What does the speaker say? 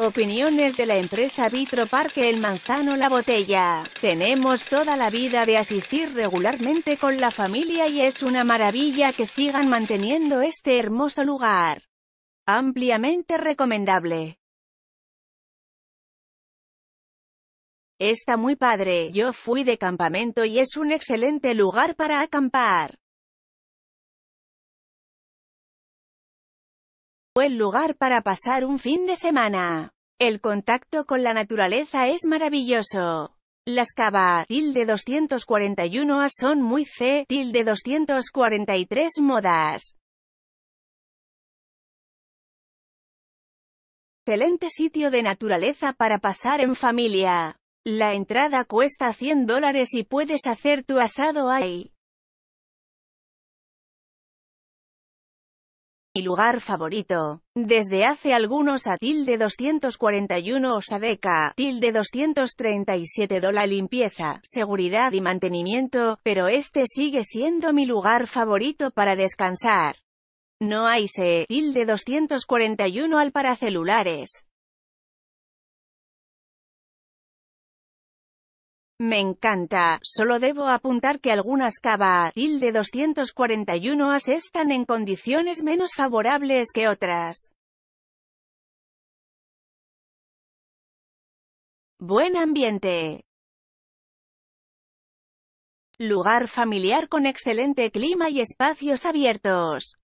Opiniones de la empresa Vitro Parque El Manzano La Botella. Tenemos toda la vida de asistir regularmente con la familia y es una maravilla que sigan manteniendo este hermoso lugar. Ampliamente recomendable. Está muy padre, yo fui de campamento y es un excelente lugar para acampar. buen lugar para pasar un fin de semana. El contacto con la naturaleza es maravilloso. Las cava, tilde 241 a son muy C, tilde 243 modas. Excelente sitio de naturaleza para pasar en familia. La entrada cuesta 100 dólares y puedes hacer tu asado ahí. Mi lugar favorito. Desde hace algunos a tilde 241 Osadeca, tilde 237 Dola limpieza, seguridad y mantenimiento, pero este sigue siendo mi lugar favorito para descansar. No hay se, tilde 241 al para celulares. Me encanta, solo debo apuntar que algunas cava tilde 241 as están en condiciones menos favorables que otras. Buen ambiente. Lugar familiar con excelente clima y espacios abiertos.